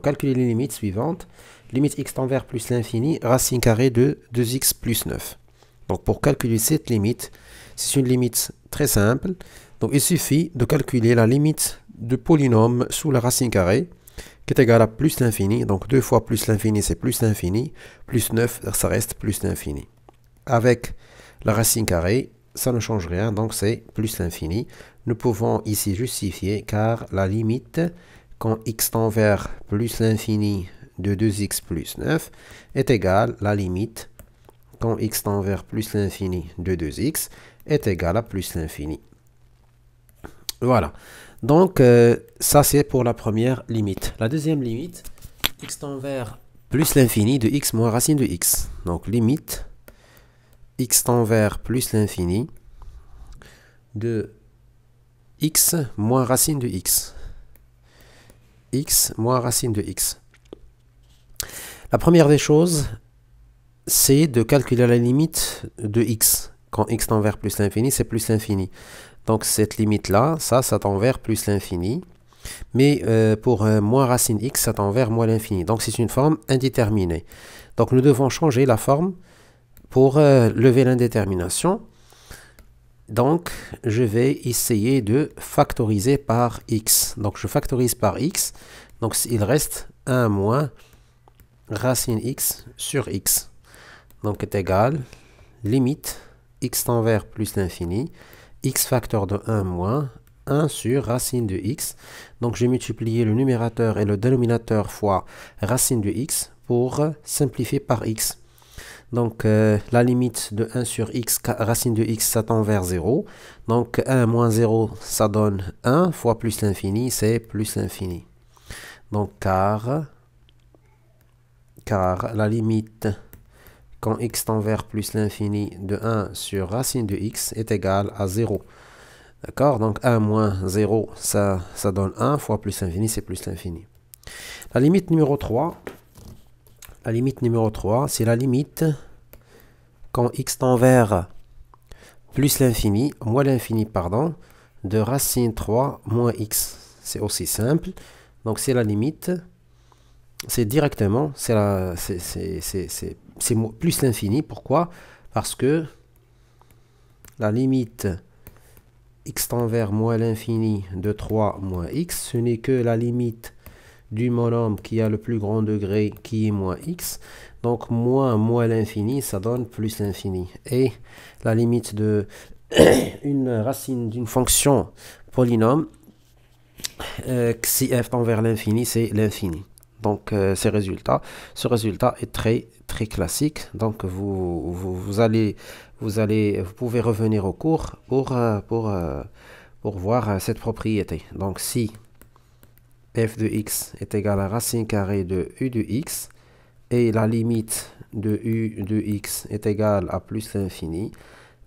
calculer les limites suivantes. Limite x tend vers plus l'infini, racine carrée de 2x plus 9. Donc pour calculer cette limite, c'est une limite très simple. Donc il suffit de calculer la limite de polynôme sous la racine carrée qui est égale à plus l'infini. Donc 2 fois plus l'infini, c'est plus l'infini. Plus 9, ça reste plus l'infini. Avec la racine carrée, ça ne change rien, donc c'est plus l'infini. Nous pouvons ici justifier car la limite quand x tend vers plus l'infini de 2x plus 9 est égal à la limite quand x tend vers plus l'infini de 2x est égal à plus l'infini. Voilà. Donc, euh, ça, c'est pour la première limite. La deuxième limite, x tend vers plus l'infini de x moins racine de x. Donc, limite x tend vers plus l'infini de x moins racine de x x moins racine de x. La première des choses, c'est de calculer la limite de x. Quand x tend vers plus l'infini, c'est plus l'infini. Donc cette limite-là, ça, ça tend vers plus l'infini. Mais euh, pour euh, moins racine x, ça tend vers moins l'infini. Donc c'est une forme indéterminée. Donc nous devons changer la forme pour euh, lever l'indétermination. Donc, je vais essayer de factoriser par x. Donc, je factorise par x. Donc, il reste 1 moins racine x sur x. Donc, est égal limite x tend vers plus l'infini, x facteur de 1 moins 1 sur racine de x. Donc, j'ai multiplié le numérateur et le dénominateur fois racine de x pour simplifier par x. Donc euh, la limite de 1 sur x, racine de x, ça tend vers 0. Donc 1 moins 0, ça donne 1 fois plus l'infini, c'est plus l'infini. Donc car, car la limite quand x tend vers plus l'infini de 1 sur racine de x est égale à 0. D'accord Donc 1 moins 0, ça, ça donne 1 fois plus l'infini, c'est plus l'infini. La limite numéro 3, la limite numéro 3, c'est la limite quand x tend vers plus l'infini, moins l'infini, pardon, de racine 3 moins x. C'est aussi simple. Donc c'est la limite, c'est directement, c'est plus l'infini. Pourquoi Parce que la limite x tend vers moins l'infini de 3 moins x, ce n'est que la limite du monôme qui a le plus grand degré qui est moins x. Donc moins moins l'infini, ça donne plus l'infini. Et la limite de une racine d'une fonction polynôme euh, si f tend vers l'infini, c'est l'infini. Donc euh, ces ce résultat est très très classique. Donc vous, vous, allez vous allez vous pouvez revenir au cours pour euh, pour, pour voir cette propriété. Donc si f de x est égal à racine carrée de u de x et la limite de u de x est égale à plus l'infini.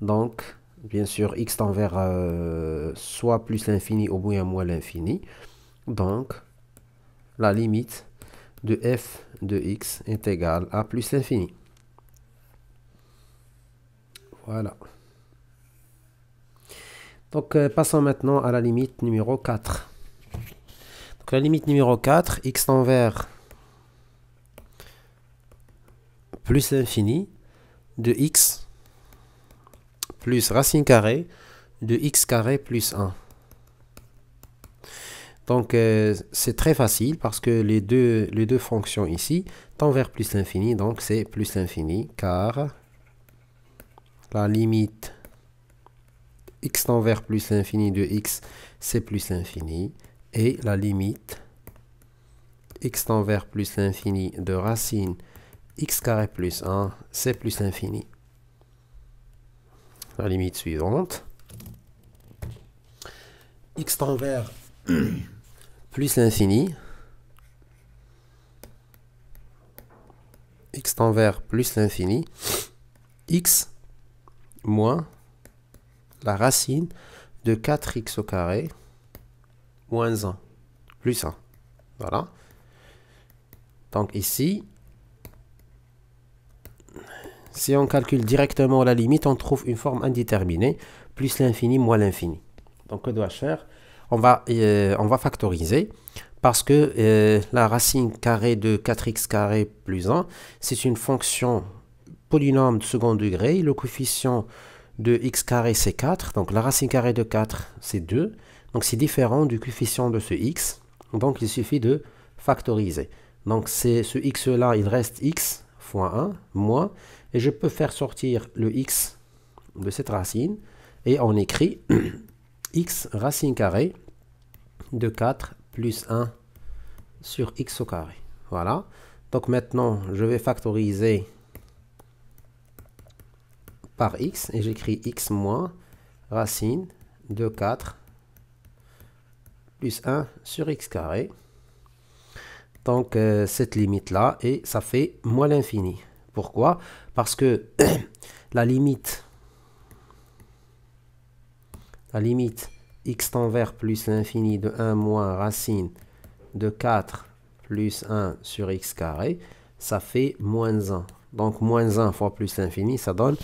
Donc, bien sûr, x tend vers euh, soit plus l'infini ou bien moins l'infini. Donc, la limite de f de x est égale à plus l'infini. Voilà. Donc, euh, passons maintenant à la limite numéro 4 la limite numéro 4, x tend vers plus l'infini de x plus racine carrée de x carré plus 1. Donc euh, c'est très facile parce que les deux, les deux fonctions ici tend vers plus l'infini, donc c'est plus l'infini car la limite x tend vers plus l'infini de x c'est plus l'infini et la limite x tend vers plus l'infini de racine x carré plus 1, c'est plus l'infini. La limite suivante, x tend vers plus l'infini, x tend vers plus l'infini, x moins la racine de 4x au carré moins 1, plus 1. Voilà. Donc ici, si on calcule directement la limite, on trouve une forme indéterminée, plus l'infini moins l'infini. Donc que dois-je faire euh, on va, factoriser, parce que euh, la racine carrée de 4x carré plus 1, c'est une fonction polynôme de second degré. Le coefficient de x carré, c'est 4. Donc la racine carrée de 4, c'est 2. Donc c'est différent du coefficient de ce x, donc il suffit de factoriser. Donc c'est ce x-là, il reste x fois 1 moins, et je peux faire sortir le x de cette racine, et on écrit x racine carrée de 4 plus 1 sur x au carré. Voilà. Donc maintenant, je vais factoriser par x et j'écris x moins racine de 4 plus 1 sur x carré. Donc euh, cette limite-là, et ça fait moins l'infini. Pourquoi Parce que la limite, la limite x tend vers plus l'infini de 1 moins racine de 4 plus 1 sur x carré, ça fait moins 1. Donc moins 1 fois plus l'infini, ça donne,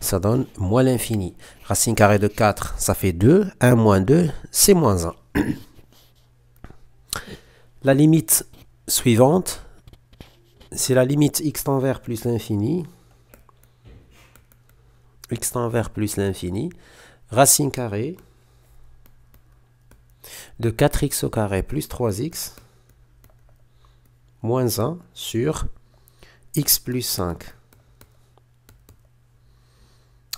ça donne moins l'infini. Racine carrée de 4, ça fait 2. 1 moins 2, c'est moins 1. La limite suivante, c'est la limite x envers plus l'infini. x vert plus l'infini. Racine carrée de 4x au carré plus 3x moins 1 sur x plus 5.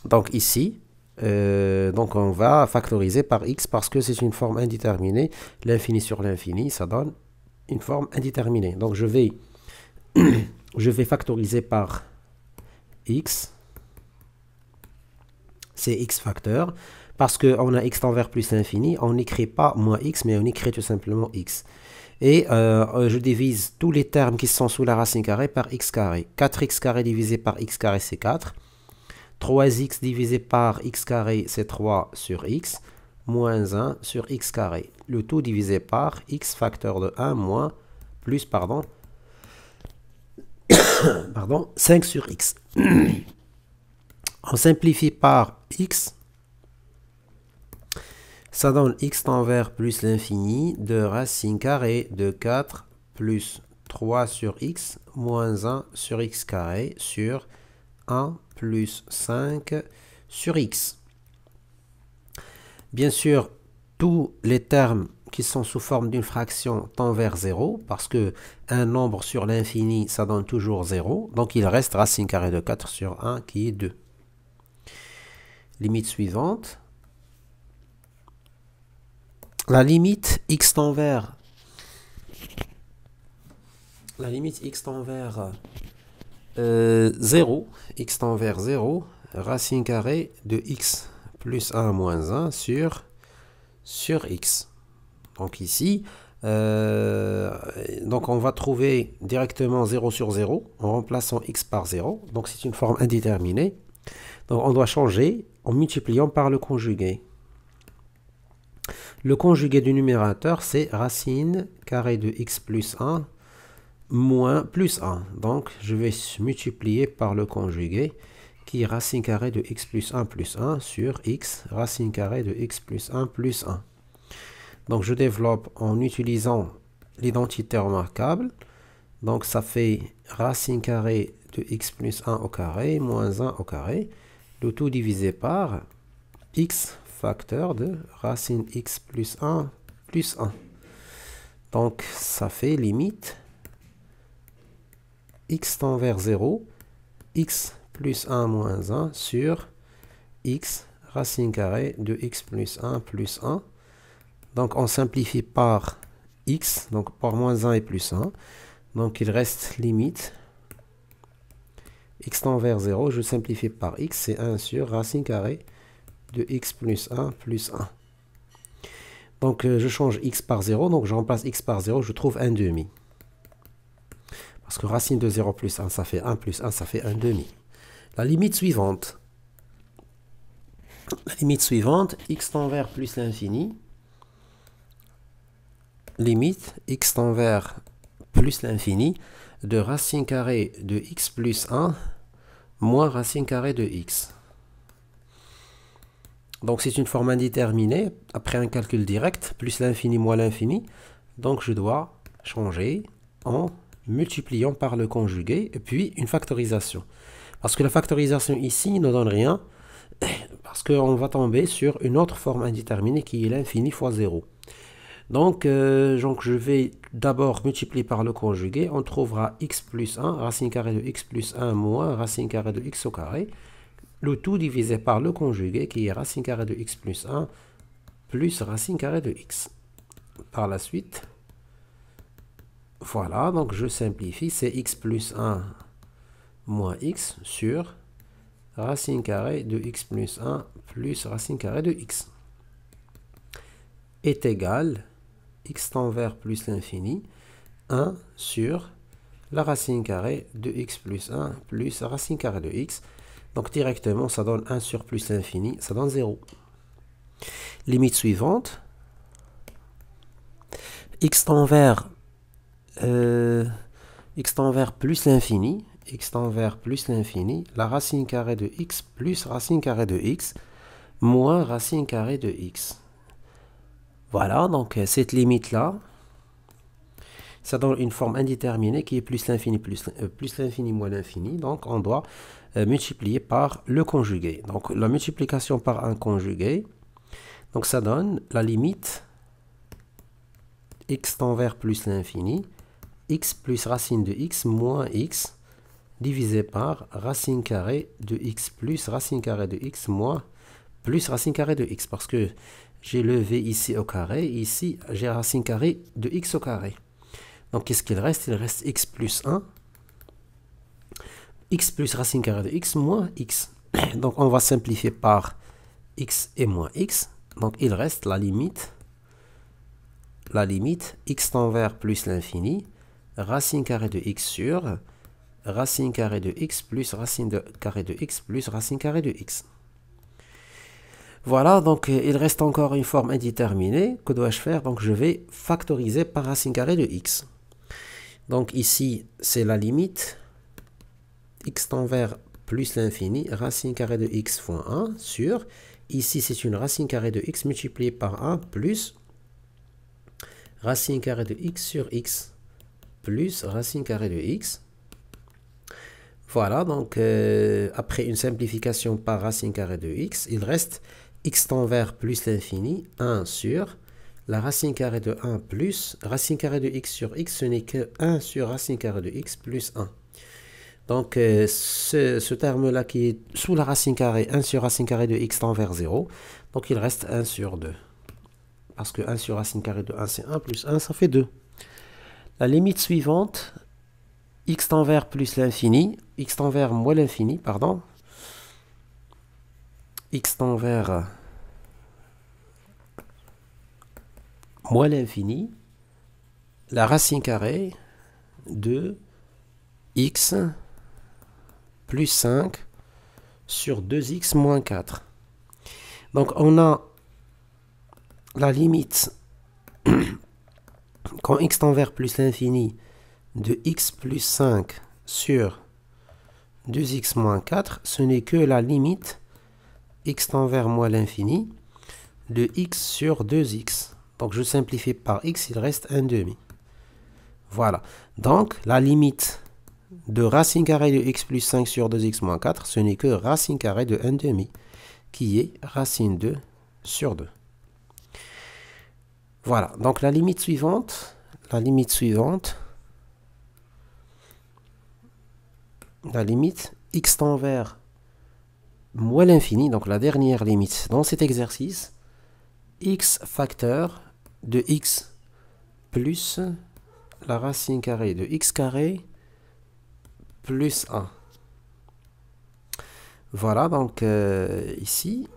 Donc ici, euh, donc on va factoriser par x parce que c'est une forme indéterminée. L'infini sur l'infini, ça donne une forme indéterminée. Donc je vais, je vais factoriser par x. C'est x facteur. Parce qu'on a x envers plus l'infini, on n'écrit pas moins x, mais on écrit tout simplement x. Et euh, je divise tous les termes qui sont sous la racine carrée par x carré. 4x carré divisé par x carré, c'est 4. 3x divisé par x carré, c'est 3 sur x, moins 1 sur x carré. Le tout divisé par x facteur de 1 moins, plus, pardon, pardon 5 sur x. On simplifie par x. Ça donne x tend vers plus l'infini de racine carrée de 4 plus 3 sur x moins 1 sur x carré sur 1 plus 5 sur x. Bien sûr, tous les termes qui sont sous forme d'une fraction tend vers 0, parce que un nombre sur l'infini, ça donne toujours 0, donc il reste racine carrée de 4 sur 1 qui est 2. Limite suivante. La limite x tend vers... La limite x tend vers 0, euh, x tend vers 0, racine carrée de x plus 1 moins 1 sur, sur x. Donc ici, euh, donc on va trouver directement 0 sur 0 en remplaçant x par 0. Donc c'est une forme indéterminée. Donc on doit changer en multipliant par le conjugué. Le conjugué du numérateur, c'est racine carrée de x plus 1 moins plus 1. Donc je vais multiplier par le conjugué qui est racine carrée de x plus 1 plus 1 sur x racine carrée de x plus 1 plus 1. Donc je développe en utilisant l'identité remarquable. Donc ça fait racine carrée de x plus 1 au carré moins 1 au carré. Le tout divisé par x facteur de racine x plus 1 plus 1. Donc ça fait limite x tend vers 0, x plus 1 moins 1 sur x racine carrée de x plus 1 plus 1. Donc on simplifie par x, donc par moins 1 et plus 1. Donc il reste limite x tend vers 0, je simplifie par x, c'est 1 sur racine carrée de x plus 1 plus 1. Donc euh, je change x par 0, donc je remplace x par 0, je trouve 1 demi. Parce que racine de 0 plus 1, ça fait 1 plus 1, ça fait 1 demi. La limite suivante. La limite suivante, x tend vers plus l'infini. Limite x tend vers plus l'infini de racine carrée de x plus 1 moins racine carrée de x. Donc c'est une forme indéterminée, après un calcul direct, plus l'infini moins l'infini. Donc je dois changer en multiplions par le conjugué, et puis une factorisation. Parce que la factorisation ici ne donne rien, parce qu'on va tomber sur une autre forme indéterminée qui est l'infini fois 0. Donc, euh, donc je vais d'abord multiplier par le conjugué, on trouvera x plus 1, racine carrée de x plus 1 moins racine carrée de x au carré, le tout divisé par le conjugué qui est racine carrée de x plus 1 plus racine carrée de x. Par la suite, voilà, donc je simplifie, c'est x plus 1 moins x sur racine carrée de x plus 1 plus racine carrée de x est égal x tend vers plus l'infini 1 sur la racine carrée de x plus 1 plus racine carrée de x. Donc directement, ça donne 1 sur plus l'infini, ça donne 0. Limite suivante, x tend vers euh, x tend vers plus l'infini, x tend vers plus l'infini, la racine carrée de x plus racine carrée de x, moins racine carrée de x. Voilà, donc euh, cette limite-là, ça donne une forme indéterminée qui est plus l'infini plus, euh, plus l'infini moins l'infini. Donc on doit multiplier par le conjugué. Donc la multiplication par un conjugué, donc ça donne la limite x tend vers plus l'infini x plus racine de x moins x divisé par racine carrée de x plus racine carrée de x moins plus racine carrée de x parce que j'ai levé ici au carré, ici j'ai racine carrée de x au carré. Donc qu'est-ce qu'il reste Il reste x plus 1, x plus racine carrée de x moins x. Donc on va simplifier par x et moins x. Donc il reste la limite, la limite x tend vers plus l'infini racine carrée de x sur racine carrée de x plus racine de carrée de x plus racine carrée de x. Voilà, donc euh, il reste encore une forme indéterminée. Que dois-je faire Donc je vais factoriser par racine carrée de x. Donc ici, c'est la limite x tend vers plus l'infini, racine carrée de x fois 1 sur, ici c'est une racine carrée de x multipliée par 1 plus racine carrée de x sur x plus racine carrée de x. Voilà, donc euh, après une simplification par racine carrée de x, il reste x tend vers plus l'infini, 1 sur la racine carrée de 1 plus racine carrée de x sur x, ce n'est que 1 sur racine carrée de x plus 1. Donc euh, ce, ce terme-là qui est sous la racine carrée, 1 sur racine carrée de x tend vers 0, donc il reste 1 sur 2. Parce que 1 sur racine carrée de 1, c'est 1 plus 1, ça fait 2. La limite suivante, x vers plus l'infini, x vers moins l'infini, pardon, x vers moins l'infini, la racine carrée de x plus 5 sur 2x moins 4. Donc on a la limite quand x tend vers plus l'infini de x plus 5 sur 2x moins 4, ce n'est que la limite x tend vers moins l'infini de x sur 2x. Donc je simplifie par x, il reste 1 demi. Voilà. Donc la limite de racine carrée de x plus 5 sur 2x moins 4, ce n'est que racine carrée de 1 demi, qui est racine 2 sur 2. Voilà, donc la limite suivante, la limite suivante, la limite x tend vers moins l'infini, donc la dernière limite dans cet exercice, x facteur de x plus la racine carrée de x carré plus 1. Voilà, donc euh, ici,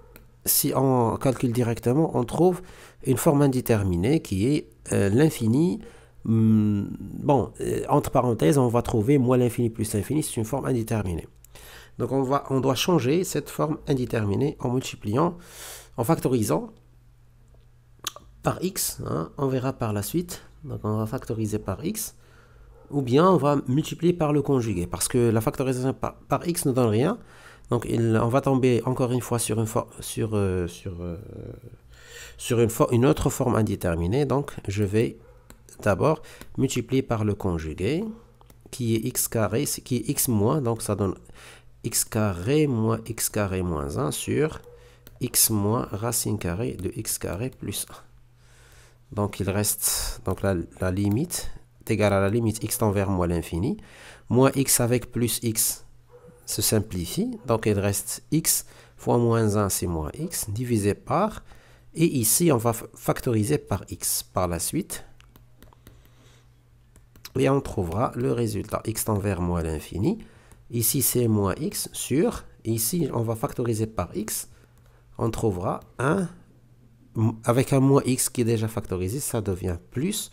si on calcule directement, on trouve une forme indéterminée qui est euh, l'infini Hmm, bon, euh, entre parenthèses, on va trouver moins l'infini plus l'infini, c'est une forme indéterminée. Donc on, va, on doit changer cette forme indéterminée en multipliant, en factorisant par x. Hein, on verra par la suite. Donc on va factoriser par x. Ou bien on va multiplier par le conjugué. Parce que la factorisation par, x ne donne rien. Donc on va tomber encore une fois sur une, sur, euh, sur, euh, sur une autre forme indéterminée. Donc je vais d'abord multiplié par le conjugué qui est x carré, qui est x moins, donc ça donne x carré moins x carré moins 1 sur x moins racine carrée de x carré plus 1. Donc il reste donc la, limite est égale à la limite x tend vers moins l'infini, moins x avec plus x se simplifie, donc il reste x fois moins 1 c'est moins x divisé par, et ici on va factoriser par x par la suite, et on trouvera le résultat x tend vers moins l'infini. Ici, c'est moins x sur, ici, on va factoriser par x, on trouvera 1, avec un moins x qui est déjà factorisé, ça devient plus,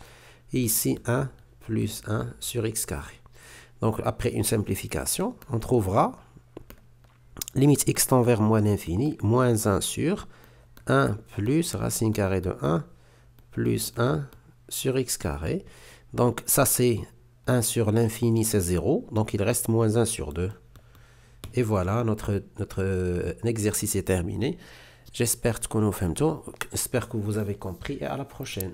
et ici, 1 plus 1 sur x carré. Donc, après une simplification, on trouvera limite x tend vers moins l'infini, moins 1 sur 1 plus racine carrée de 1 plus 1 sur x carré. Donc ça c'est 1 sur l'infini c'est 0, donc il reste moins 1 sur 2. Et voilà, notre, euh, exercice est terminé. J'espère que vous avez compris et à la prochaine.